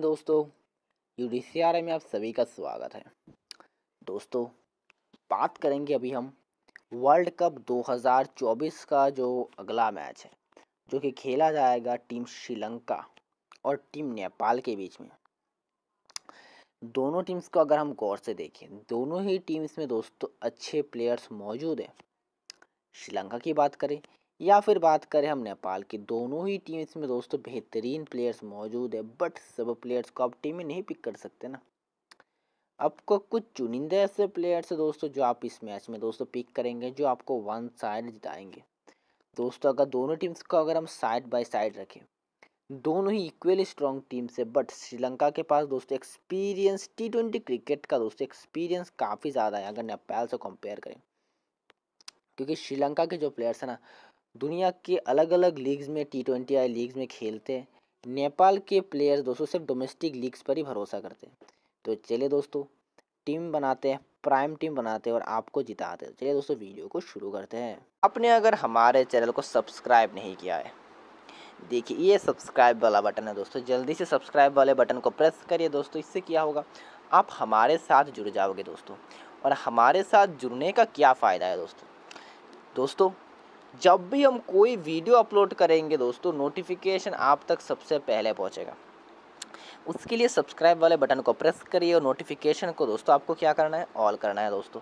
morning दोस्तों यूडीसीआर में आप सभी का स्वागत है दोस्तों बात करेंगे अभी हम वर्ल्ड कप 2024 का जो अगला मैच है जो कि खेला जाएगा टीम श्रीलंका और टीम नेपाल के बीच में दोनों टीम्स को अगर हम गौर से देखें दोनों ही टीम्स में दोस्तों अच्छे प्लेयर्स मौजूद हैं श्रीलंका की बात करें या फिर बात करें हम नेपाल की दोनों ही टीम्स में दोस्तों बेहतरीन प्लेयर्स मौजूद है बट सब प्लेयर्स को आप टीम में नहीं पिक कर सकते ना आपको कुछ चुनिंदे ऐसे प्लेयर्स है दोस्तों जो आप इस मैच में दोस्तों पिक करेंगे जो आपको वन साइड जिताएंगे दोस्तों अगर दोनों टीम्स को अगर हम साइड बाय साइड रखें दोनों ही इक्वली स्ट्रॉन्ग टीम्स है बट श्रीलंका के पास दोस्तों एक्सपीरियंस टी ट्वेंटी क्रिकेट का दोस्तों एक्सपीरियंस काफ़ी ज़्यादा है अगर नेपाल से कंपेयर करें क्योंकि श्रीलंका के जो प्लेयर्स हैं ना दुनिया के अलग अलग लीग्स में टी ट्वेंटी आई लीग्स में खेलते हैं नेपाल के प्लेयर्स दोस्तों सिर्फ डोमेस्टिक लीग्स पर ही भरोसा करते हैं तो चलिए दोस्तों टीम बनाते हैं प्राइम टीम बनाते हैं और आपको जिताते हैं चलिए दोस्तों वीडियो को शुरू करते हैं आपने अगर हमारे चैनल को सब्सक्राइब नहीं किया है देखिए ये सब्सक्राइब वाला बटन है दोस्तों जल्दी से सब्सक्राइब वाले बटन को प्रेस करिए दोस्तों इससे क्या होगा आप हमारे साथ जुड़ जाओगे दोस्तों और हमारे साथ जुड़ने का क्या फ़ायदा है दोस्तों दोस्तों जब भी हम कोई वीडियो अपलोड करेंगे दोस्तों नोटिफिकेशन आप तक सबसे पहले पहुंचेगा उसके लिए सब्सक्राइब वाले बटन को प्रेस करिए और नोटिफिकेशन को दोस्तों आपको क्या करना है ऑल करना है दोस्तों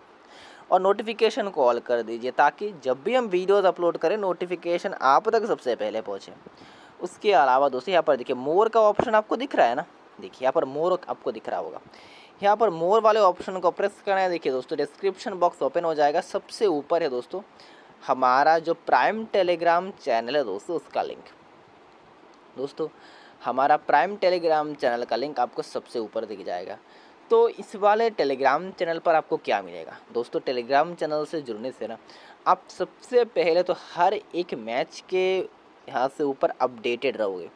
और नोटिफिकेशन को ऑल कर दीजिए ताकि जब भी हम वीडियोस अपलोड करें नोटिफिकेशन आप तक सबसे पहले पहुँचे उसके अलावा दोस्तों यहाँ पर देखिए मोर का ऑप्शन आपको दिख रहा है ना देखिए यहाँ पर मोर आपको दिख रहा होगा यहाँ पर मोर वाले ऑप्शन को प्रेस करना है देखिए दोस्तों डिस्क्रिप्शन बॉक्स ओपन हो जाएगा सबसे ऊपर है दोस्तों हमारा जो प्राइम टेलीग्राम चैनल है दोस्तों उसका लिंक दोस्तों हमारा प्राइम टेलीग्राम चैनल का लिंक आपको सबसे ऊपर दिख जाएगा तो इस वाले टेलीग्राम चैनल पर आपको क्या मिलेगा दोस्तों टेलीग्राम चैनल से जुड़ने से ना आप सबसे पहले तो हर एक मैच के यहाँ से ऊपर अपडेटेड रहोगे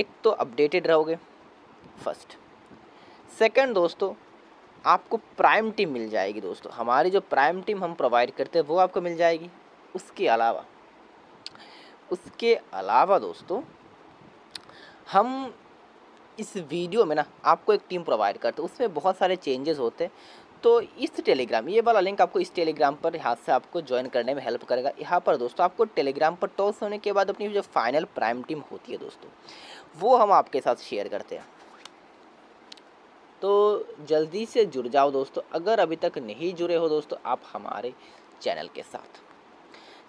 एक तो अपडेटेड रहोगे फर्स्ट सेकंड दोस्तों आपको प्राइम टीम मिल जाएगी दोस्तों हमारी जो प्राइम टीम हम प्रोवाइड करते हैं वो आपको मिल जाएगी उसके अलावा उसके अलावा दोस्तों हम इस वीडियो में ना आपको एक टीम प्रोवाइड करते हैं उसमें बहुत सारे चेंजेस होते हैं तो इस टेलीग्राम ये वाला लिंक आपको इस टेलीग्राम पर यहाँ से आपको ज्वाइन करने में हेल्प करेगा यहाँ पर दोस्तों आपको टेलीग्राम पर टॉस होने के बाद अपनी जो फाइनल प्राइम टीम होती है दोस्तों वो हम आपके साथ शेयर करते हैं तो जल्दी से जुड़ जाओ दोस्तों अगर अभी तक नहीं जुड़े हो दोस्तों आप हमारे चैनल के साथ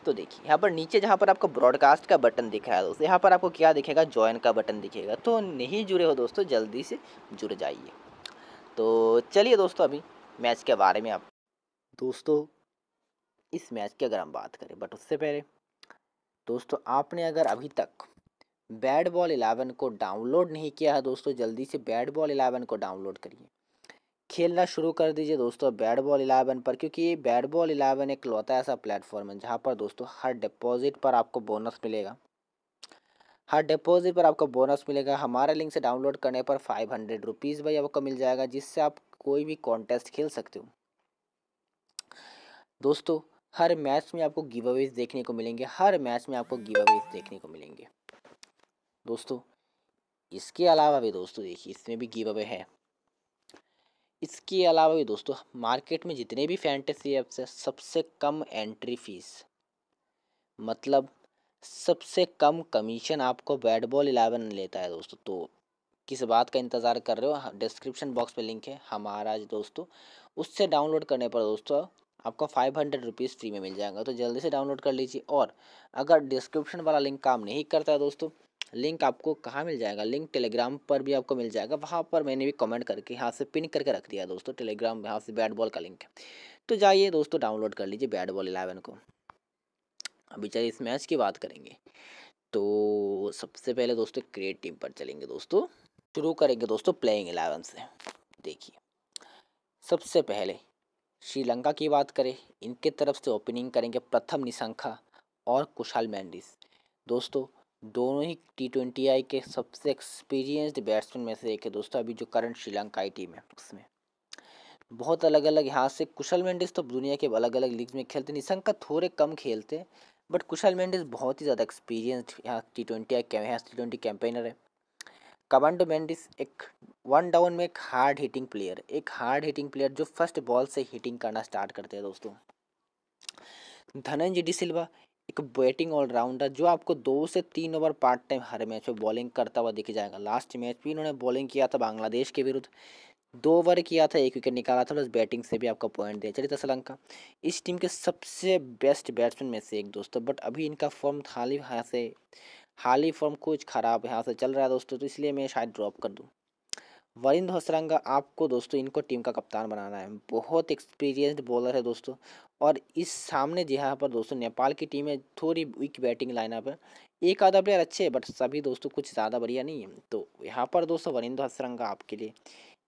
तो देखिए यहाँ पर नीचे जहाँ पर आपको ब्रॉडकास्ट का बटन दिख रहा है दोस्तों यहाँ पर आपको क्या दिखेगा ज्वाइन का बटन दिखेगा तो नहीं जुड़े हो दोस्तों जल्दी से जुड़ जाइए तो चलिए दोस्तों अभी मैच के बारे में आप दोस्तों इस मैच की अगर हम बात करें बट उससे पहले दोस्तों आपने अगर अभी तक बैट बॉल इलेवन को डाउनलोड नहीं किया है दोस्तों जल्दी से बैट बॉल इलेवन को डाउनलोड करिए खेलना शुरू कर दीजिए दोस्तों बैट बॉल इलेवन पर क्योंकि ये बैट बॉल इलेवन एक लौता ऐसा प्लेटफॉर्म है जहाँ पर दोस्तों हर डिपॉजिट पर आपको बोनस मिलेगा हर डिपॉजिट पर आपको बोनस मिलेगा हमारा लिंक से डाउनलोड करने पर फाइव हंड्रेड रुपीज़ भाई आपको मिल जाएगा जिससे आप कोई भी कॉन्टेस्ट खेल सकते हो दोस्तों हर मैच में आपको गिव अवेज देखने को मिलेंगे हर मैच में आपको गिव अवेज देखने को मिलेंगे दोस्तों इसके अलावा भी दोस्तों देखिए इसमें भी गिव अवे है इसके अलावा भी दोस्तों मार्केट में जितने भी फैंटेसी ऐप्स हैं सबसे कम एंट्री फीस मतलब सबसे कम कमीशन आपको बैट बॉल इलेवन लेता है दोस्तों तो किस बात का इंतज़ार कर रहे हो हाँ, डिस्क्रिप्शन बॉक्स पे लिंक है हमारा दोस्तों उससे डाउनलोड करने पर दोस्तों आपको फाइव हंड्रेड रुपीज़ फ्री में मिल जाएगा तो जल्दी से डाउनलोड कर लीजिए और अगर डिस्क्रिप्शन वाला लिंक काम नहीं करता है दोस्तों लिंक आपको कहाँ मिल जाएगा लिंक टेलीग्राम पर भी आपको मिल जाएगा वहाँ पर मैंने भी कमेंट करके यहाँ से पिन करके रख दिया दोस्तों टेलीग्राम यहाँ से बैट बॉल का लिंक है तो जाइए दोस्तों डाउनलोड कर लीजिए बैट बॉल इलेवन को अभी चलिए इस मैच की बात करेंगे तो सबसे पहले दोस्तों क्रिएट टीम पर चलेंगे दोस्तों शुरू करेंगे दोस्तों प्लेइंग एलेवन से देखिए सबसे पहले श्रीलंका की बात करें इनके तरफ से ओपनिंग करेंगे प्रथम निशंखा और कुशाल मैंडिस दोस्तों दोनों ही टी ट्वेंटी आई के सबसे एक्सपीरियंस्ड बैट्समैन में से एक है दोस्तों अभी जो करंट श्रीलंका आई टीम है उसमें बहुत अलग अलग यहाँ से कुशल मेंडिस तो दुनिया के अलग अलग लीग में खेलते निशंका थोड़े कम खेलते बट कुशल मेंडिस बहुत ही ज़्यादा एक्सपीरियंस्ड यहाँ टी ट्वेंटी आई यहाँ टी ट्वेंटी कैंपेनर है कमांडो मेंडिस एक वन डाउन में एक हार्ड हिटिंग प्लेयर एक हार्ड हिटिंग प्लेयर जो फर्स्ट बॉल से हिटिंग करना स्टार्ट करते हैं दोस्तों धनंजय डी सिल्वा एक बैटिंग ऑलराउंडर जो आपको दो से तीन ओवर पार्ट टाइम हर मैच में बॉलिंग करता हुआ दिख जाएगा लास्ट मैच भी इन्होंने बॉलिंग किया था बांग्लादेश के विरुद्ध दो ओवर किया था एक विकेट निकाला था बस बैटिंग से भी आपका पॉइंट दिया चलिए था श्रीलंका इस टीम के सबसे बेस्ट बैट्समैन में से एक दोस्तों बट अभी इनका फॉर्म हाल ही से हाल ही फॉर्म कुछ ख़राब यहाँ से चल रहा है दोस्तों तो इसलिए मैं शायद ड्रॉप कर दूँ वरिन धोसरंग आपको दोस्तों इनको टीम का कप्तान बनाना है बहुत एक्सपीरियंस्ड बॉलर है दोस्तों और इस सामने जहाँ पर दोस्तों नेपाल की टीम है थोड़ी वीक बैटिंग लाइनअप है एक आधा प्लेयर अच्छे है बट सभी दोस्तों कुछ ज़्यादा बढ़िया नहीं है तो यहाँ पर दोस्तों वरिंद होसरंग आपके लिए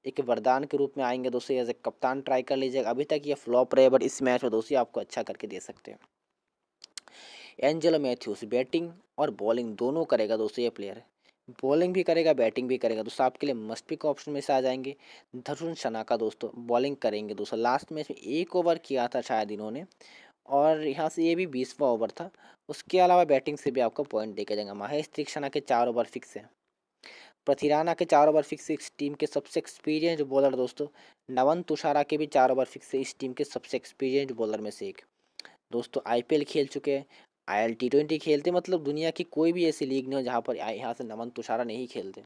एक वरदान के रूप में आएंगे दोस्तों एज ए कप्तान ट्राई कर लीजिएगा अभी तक ये फ्लॉप रहे बट इस मैच में दोस्तों आपको अच्छा करके दे सकते हैं एंजेलो मैथ्यूज बैटिंग और बॉलिंग दोनों करेगा दोस्तों ये प्लेयर बॉलिंग भी करेगा बैटिंग भी करेगा दोस्तों आपके लिए मस्ट पिक ऑप्शन में से आ जाएंगे धरुण का दोस्तों बॉलिंग करेंगे दोस्तों लास्ट मैच में एक ओवर किया था शायद इन्होंने और यहाँ से ये भी बीसवा ओवर था उसके अलावा बैटिंग से भी आपको पॉइंट देखा जाएगा महेश तीक्षणा के चार ओवर फिक्स हैं प्रथिराना के चार ओवर फिक्स इस टीम के सबसे एक्सपीरियंस बॉलर दोस्तों नवन तुषारा के भी चार ओवर फिक्स है इस टीम के सबसे एक्सपीरियंस बॉलर में से एक दोस्तों आईपीएल खेल चुके हैं आई एल टी ट्वेंटी खेलते मतलब दुनिया की कोई भी ऐसी लीग नहीं हो जहाँ पर यहाँ से नमन तुषारा नहीं खेलते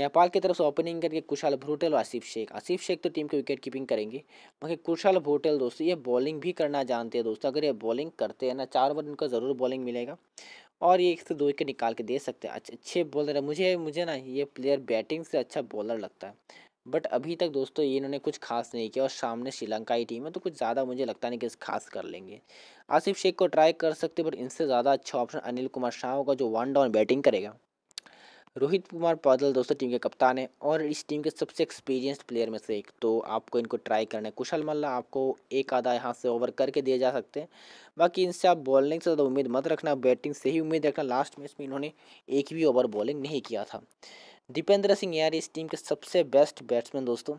नेपाल की तरफ से ओपनिंग करके कुशाल भोटेल और आसिफ शेख आसिफ शेख तो टीम के विकेट कीपिंग करेंगे मगर कुशाल भोटेल दोस्तों ये बॉलिंग भी करना जानते हैं दोस्तों अगर ये बॉलिंग करते हैं ना चार ओवर उनका ज़रूर बॉलिंग मिलेगा और ये एक से दो विकेट निकाल के दे सकते हैं अच्छे अच्छे बॉलर है मुझे मुझे ना ये प्लेयर बैटिंग से अच्छा बॉलर लगता है बट अभी तक दोस्तों ये इन्होंने कुछ खास नहीं किया और सामने श्रीलंका की टीम है तो कुछ ज़्यादा मुझे लगता नहीं कि खास कर लेंगे आसिफ शेख को ट्राई कर सकते बट इनसे ज़्यादा अच्छा ऑप्शन अनिल कुमार शाह होगा जो वन डाउन बैटिंग करेगा रोहित कुमार बादल दोस्तों टीम के कप्तान है और इस टीम के सबसे एक्सपीरियंस्ड प्लेयर में से एक तो आपको इनको ट्राई करना है कुशल मल्ला आपको एक आधा यहाँ से ओवर करके दिए जा सकते हैं बाकी इनसे आप बॉलिंग से ज़्यादा उम्मीद मत रखना बैटिंग से ही उम्मीद रखना लास्ट मैच में इन्होंने एक भी ओवर बॉलिंग नहीं किया था दीपेंद्र सिंह यार इस टीम के सबसे बेस्ट बैट्समैन दोस्तों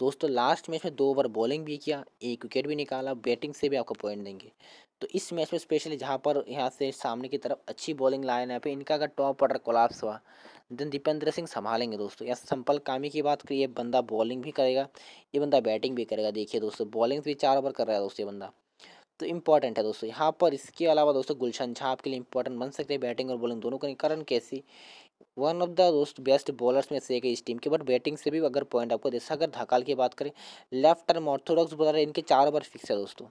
दोस्तों लास्ट मैच में दो ओवर बॉलिंग भी किया एक विकेट भी निकाला बैटिंग से भी आपको पॉइंट देंगे तो इस मैच में स्पेशली जहाँ पर यहाँ से सामने की तरफ अच्छी बॉलिंग लाइन है पे इनका अगर टॉप ऑर्डर कोलाप्स हुआ देन दीपेंद्र सिंह संभालेंगे दोस्तों या संपल कामी की बात करिए बंदा बॉलिंग भी करेगा ये बंदा बैटिंग भी करेगा देखिए दोस्तों बॉलिंग भी चार ओवर कर रहा है दोस्तों ये बंदा तो इंपॉर्टेंट है दोस्तों यहाँ पर इसके अलावा दोस्तों गुलशन झा आपके लिए इंपॉर्टेंट बन सकते हैं बैटिंग और बॉलिंग दोनों का कारण KC one of the most best bowlers में से एक इस टीम के बट बैटिंग से भी अगर पॉइंट आपको दे अगर धकाल की बात करें लेफ्ट आर्म ऑर्थोडॉक्स बॉलर इनके चार ओवर फिक्स है दोस्तों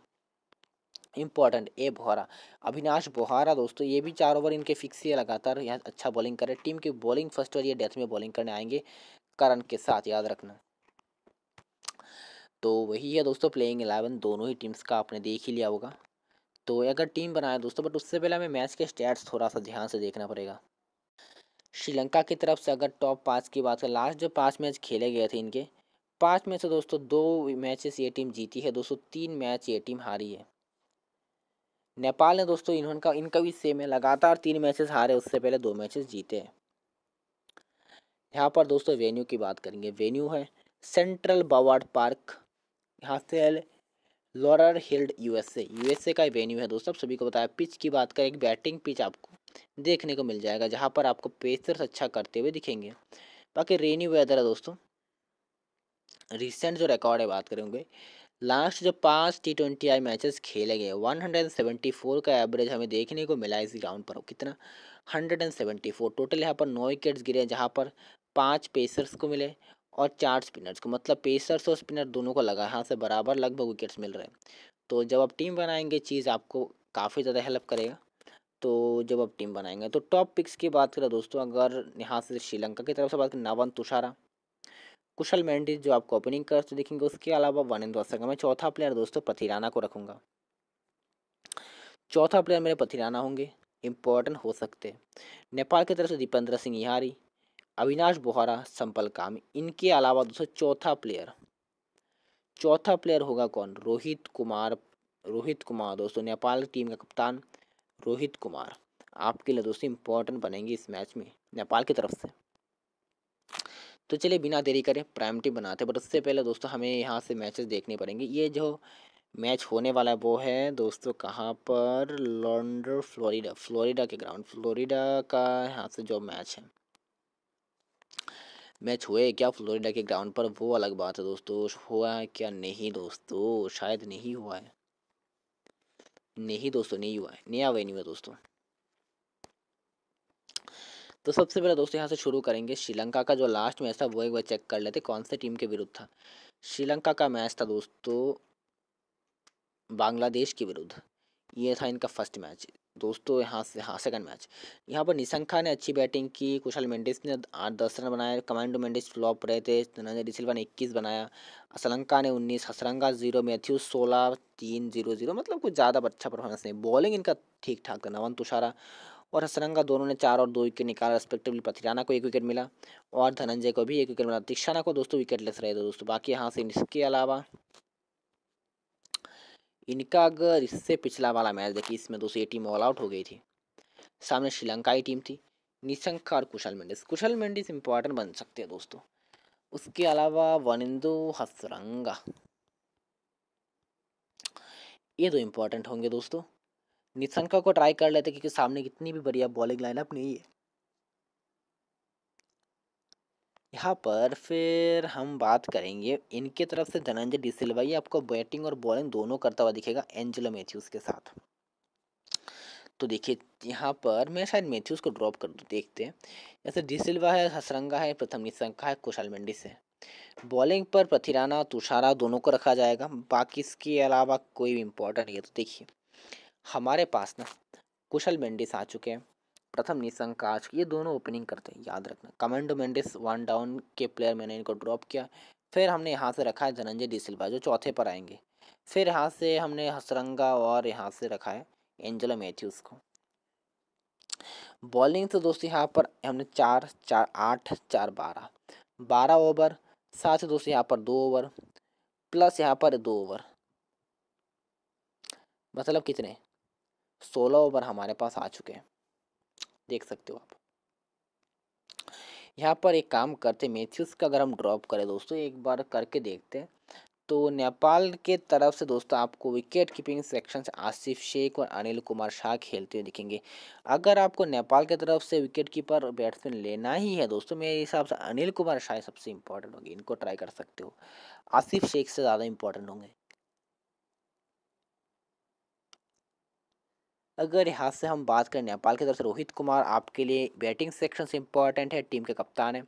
इंपॉर्टेंट ए बोहरा अविनाश बोहरा दोस्तों ये भी चार ओवर इनके फिक्स ही है लगातार यहाँ अच्छा बॉलिंग करें टीम की बॉलिंग फर्स्ट और ये डेथ में बॉलिंग करने आएंगे करण के साथ याद रखना तो वही है दोस्तों प्लेइंग एलेवन दोनों ही टीम्स का आपने देख ही लिया होगा तो अगर टीम बनाए दोस्तों बट उससे पहले हमें मैच के स्टैट्स थोड़ा सा ध्यान से देखना पड़ेगा श्रीलंका की तरफ से अगर टॉप पाँच की बात करें लास्ट जो पाँच मैच खेले गए थे इनके पाँच में से दोस्तों दो मैचेस ये टीम जीती है दोस्तों तीन मैच ये टीम हारी है नेपाल ने दोस्तों इन्होंने का इनका भी सेम है लगातार तीन मैचेस हारे उससे पहले दो मैचेस जीते हैं यहाँ पर दोस्तों वेन्यू की बात करेंगे वेन्यू है सेंट्रल बावाड पार्क यहाँ से लॉरर हिल्ड यूएसए यूएसए का वेन्यू है दोस्तों सभी को बताया पिच की बात करें एक बैटिंग पिच आपको देखने को मिल जाएगा जहाँ पर आपको पेसर्स अच्छा करते हुए दिखेंगे बाकी रेनी वेदर है दोस्तों रिसेंट जो रिकॉर्ड है बात करेंगे लास्ट जो पाँच टी ट्वेंटी आई मैचेस खेले गए one hundred and seventy four का एवरेज हमें देखने को मिला इस ग्राउंड पर कितना hundred and seventy four total यहाँ पर नौ विकेट्स गिरे जहाँ पर पांच पेसर्स को मिले और चार स्पिनर्स को मतलब पेसर्स और स्पिनर दोनों को लगा यहाँ से बराबर लगभग विकेट्स मिल रहे हैं तो जब आप टीम बनाएंगे चीज़ आपको काफ़ी ज़्यादा हेल्प करेगा तो जब आप टीम बनाएंगे तो टॉप पिक्स की बात करें दोस्तों अगर यहाँ से श्रीलंका की तरफ से बात करें नावन तुषारा कुशल मैंडिस जो आपको ओपनिंग करते तो देखेंगे उसके अलावा वानिंद वासका मैं चौथा प्लेयर दोस्तों पथिराना को रखूँगा चौथा प्लेयर मेरे पथिराना होंगे इम्पोर्टेंट हो सकते नेपाल की तरफ से दीपेंद्र सिंह यारी अविनाश बोहरा संपल काम इनके अलावा दोस्तों चौथा प्लेयर चौथा प्लेयर होगा कौन रोहित कुमार रोहित कुमार दोस्तों नेपाल टीम का कप्तान रोहित कुमार आपके लिए दोस्तों इंपॉर्टेंट बनेंगे इस मैच में नेपाल की तरफ से तो चलिए बिना देरी करें प्राइम टीम बनाते बट उससे पहले दोस्तों हमें यहाँ से मैचेस देखने पड़ेंगे ये जो मैच होने वाला है वो है दोस्तों कहाँ पर लॉन्डर फ्लोरिडा फ्लोरिडा के ग्राउंड फ्लोरिडा का यहाँ से जो मैच है मैच हुए क्या फ्लोरिडा के ग्राउंड पर वो अलग बात है दोस्तों हुआ है क्या नहीं दोस्तों शायद नहीं हुआ है नहीं दोस्तों नहीं हुआ है नया वेन्यू नहीं हुआ दोस्तों तो सबसे पहले दोस्तों यहाँ से शुरू करेंगे श्रीलंका का जो लास्ट मैच था वो एक बार चेक कर लेते कौन से टीम के विरुद्ध था श्रीलंका का मैच था दोस्तों बांग्लादेश के विरुद्ध ये था इनका फर्स्ट मैच दोस्तों यहाँ से हाँ सेकंड मैच यहाँ पर निशंखा ने अच्छी बैटिंग की कुशल मेंडिस ने आठ दस रन बनाए कमांडो मेंडिस फ्लॉप रहे थे धनंजय डिसिल्वा ने इक्कीस बनाया असलंका ने उन्नीस हसरंगा जीरो मैथ्यू सोलह तीन जीरो जीरो मतलब कुछ ज़्यादा अच्छा परफॉर्मेंस नहीं बॉलिंग इनका ठीक ठाक था नवन तुषारा और हसरंगा दोनों ने चार और दो विकेट निकाला रिस्पेक्टिवली पथिराना को एक विकेट मिला और धनंजय को भी एक विकेट मिला दीक्षाना को दोस्तों विकेट लेस रहे थे दोस्तों बाकी यहाँ से इसके अलावा इनका अगर इससे पिछला वाला मैच देखिए इसमें दूसरी टीम ऑल आउट हो गई थी सामने श्रीलंका टीम थी निशंका और कुशल मेंडिस कुशल मेंडिस इंपॉर्टेंट बन सकते हैं दोस्तों उसके अलावा वनिंदु हसरंगा ये दो इम्पोर्टेंट होंगे दोस्तों निशंका को ट्राई कर लेते क्योंकि सामने कितनी भी बढ़िया बॉलिंग लाइनअप नहीं है यहाँ पर फिर हम बात करेंगे इनके तरफ से धनंजय डिसिल्वा ये आपको बैटिंग और बॉलिंग दोनों करता हुआ दिखेगा एंजेलो मैथ्यूज़ के साथ तो देखिए यहाँ पर मैं शायद मैथ्यूज़ को ड्रॉप कर दूँ देखते हैं जैसे डिसिल्वा है हसरंगा है प्रथम निशंका है कुशल मंडिस है बॉलिंग पर पथिराना तुषारा दोनों को रखा जाएगा बाकी इसके अलावा कोई भी इम्पोर्टेंट है तो देखिए हमारे पास ना कुशल मेंडिस आ चुके हैं प्रथम निशंक आज ये दोनों ओपनिंग करते हैं याद रखना कमेंडो मेंडिस वन डाउन के प्लेयर मैंने इनको ड्रॉप किया फिर हमने यहाँ से रखा है धनंजय डिसिल्वा जो चौथे पर आएंगे फिर यहाँ से हमने हसरंगा और यहाँ से रखा है एंजलो मैथ्यूज़ को बॉलिंग तो दोस्तों यहाँ पर हमने चार चार आठ चार बारह बारह ओवर साथ ही दोस्तों यहाँ पर दो ओवर प्लस यहाँ पर दो ओवर मतलब कितने सोलह ओवर हमारे पास आ चुके हैं देख सकते हो आप यहाँ पर एक काम करते मेथ्यूस का अगर हम ड्रॉप करें दोस्तों एक बार करके देखते हैं तो नेपाल के तरफ से दोस्तों आपको विकेट कीपिंग सेक्शन से आसिफ शेख और अनिल कुमार शाह खेलते हुए दिखेंगे अगर आपको नेपाल की तरफ से विकेट कीपर बैट्समैन लेना ही है दोस्तों मेरे हिसाब से अनिल कुमार शाह सबसे इंपॉर्टेंट होंगे इनको ट्राई कर सकते हो आसिफ शेख से ज़्यादा इंपॉर्टेंट होंगे अगर यहाँ से हम बात करें नेपाल की तरफ से रोहित कुमार आपके लिए बैटिंग सेक्शन से इम्पॉर्टेंट है टीम के कप्तान है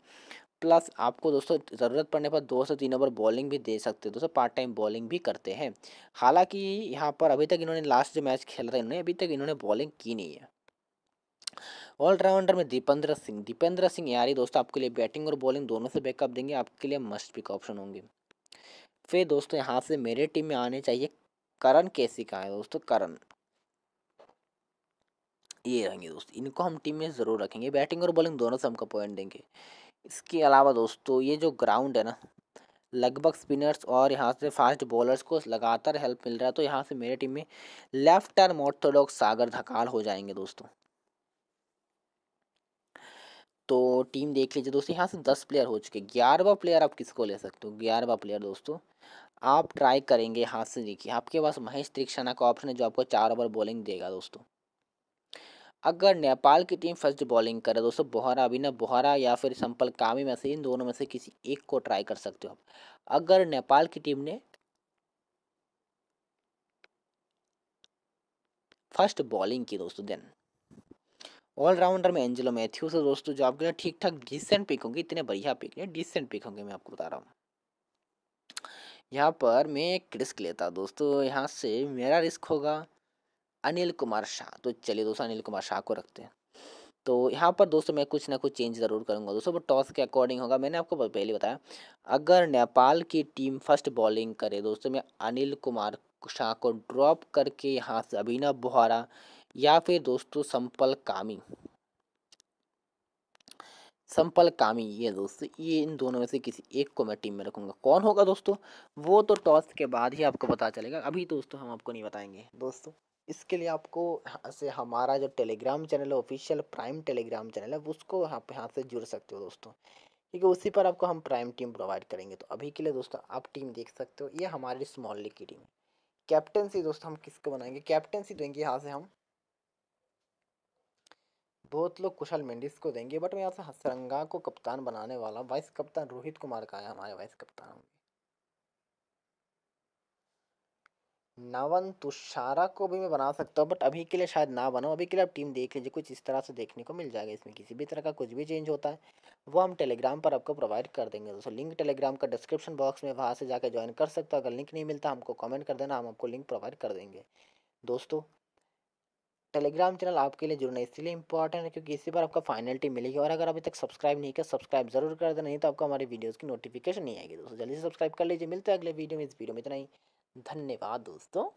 प्लस आपको दोस्तों ज़रूरत पड़ने पर दो से तीन ओवर बॉलिंग भी दे सकते हैं दोस्तों पार्ट टाइम बॉलिंग भी करते हैं हालांकि यहाँ पर अभी तक इन्होंने लास्ट जो मैच खेला था इन्होंने अभी तक इन्होंने बॉलिंग की नहीं है ऑलराउंडर में दीपेंद्र सिंह दीपेंद्र सिंह यारी दोस्तों आपके लिए बैटिंग और बॉलिंग दोनों से बैकअप देंगे आपके लिए मस्ट पिक ऑप्शन होंगे फिर दोस्तों यहाँ से मेरे टीम में आने चाहिए करण कैसी का है दोस्तों करण ये रहेंगे दोस्त इनको हम टीम में ज़रूर रखेंगे बैटिंग और बॉलिंग दोनों से हमको पॉइंट देंगे इसके अलावा दोस्तों ये जो ग्राउंड है ना लगभग स्पिनर्स और यहाँ से फास्ट बॉलर्स को लगातार हेल्प मिल रहा है तो यहाँ से मेरे टीम में left arm orthodox Sagar Dhakal हो जाएंगे दोस्तों तो टीम देख लीजिए दोस्तों यहाँ से दस प्लेयर हो चुके ग्यारहवा प्लेयर आप किसको ले सकते हो ग्यारहवा प्लेयर दोस्तों आप ट्राई करेंगे यहाँ से देखिए आपके पास महेश त्रिक्षणा का ऑप्शन है जो आपको चार ओवर बॉलिंग देगा दोस्तों अगर नेपाल की टीम फर्स्ट बॉलिंग करे दोस्तों बोहरा अभिनव बोहरा या फिर संपल कामी में से इन दोनों में से किसी एक को ट्राई कर सकते हो आप अगर नेपाल की टीम ने फर्स्ट बॉलिंग की दोस्तों देन ऑलराउंडर में एंजेलो मैथ्यूस है दोस्तों जो आपके लिए ठीक ठाक डिसेंट पिक होंगे इतने बढ़िया पिक नहीं डिसेंट पिक होंगे मैं आपको बता रहा हूँ यहाँ पर मैं एक रिस्क लेता दोस्तों यहाँ से मेरा रिस्क होगा अनिल कुमार शाह तो चलिए दोस्तों अनिल कुमार शाह को रखते हैं तो यहाँ पर दोस्तों मैं कुछ ना कुछ चेंज ज़रूर करूँगा दोस्तों वो टॉस के अकॉर्डिंग होगा मैंने आपको पहले बताया अगर नेपाल की टीम फर्स्ट बॉलिंग करे दोस्तों मैं अनिल कुमार शाह को ड्रॉप करके यहाँ से अभिनव बुहारा या फिर दोस्तों संपल कामी संपल कामी ये दोस्तों ये इन दोनों में से किसी एक को मैं टीम में रखूँगा कौन होगा दोस्तों वो तो टॉस के बाद ही आपको पता चलेगा अभी दोस्तों हम आपको नहीं बताएंगे दोस्तों इसके लिए आपको यहाँ से हमारा जो टेलीग्राम चैनल है ऑफिशियल प्राइम टेलीग्राम चैनल है उसको यहाँ पे यहाँ से जुड़ सकते हो दोस्तों क्योंकि उसी पर आपको हम प्राइम टीम प्रोवाइड करेंगे तो अभी के लिए दोस्तों आप टीम देख सकते हो ये हमारी स्मॉल लीग की टीम है कैप्टनसी दोस्तों हम किसको बनाएंगे कैप्टनसी तो देंगे यहाँ से हम बहुत लोग कुशल मेंडिस को देंगे बट मैं यहाँ से हसरंगा को कप्तान बनाने वाला वाइस कप्तान रोहित कुमार का है हमारे वाइस कप्तान होंगे नावन तुषारा तो को भी मैं बना सकता हूँ बट अभी के लिए शायद ना बनाऊँ अभी के लिए आप टीम देख लीजिए कुछ इस तरह से देखने को मिल जाएगा इसमें किसी भी तरह का कुछ भी चेंज होता है वो हम टेलीग्राम पर आपको प्रोवाइड कर देंगे दोस्तों लिंक टेलीग्राम का डिस्क्रिप्शन बॉक्स में वहाँ से जाकर ज्वाइन कर सकते हो अगर लिंक नहीं मिलता हमको कॉमेंट कर देना हम आपको लिंक प्रोवाइड कर देंगे दोस्तों टेलीग्राम चैनल आपके लिए जुड़ना इसलिए इंपॉर्टेंट है क्योंकि इसी पर आपका फाइनल टीम मिलेगी और अगर अभी तक सब्सक्राइब नहीं किया सब्सक्राइब जरूर कर देना नहीं तो आपको हमारे वीडियोज़ की नोटिफिकेशन नहीं आएगी दोस्तों जल्दी से सब्सक्राइब कर लीजिए मिलते हैं अगले वीडियो में इस वीडियो में इतना ही धन्यवाद दोस्तों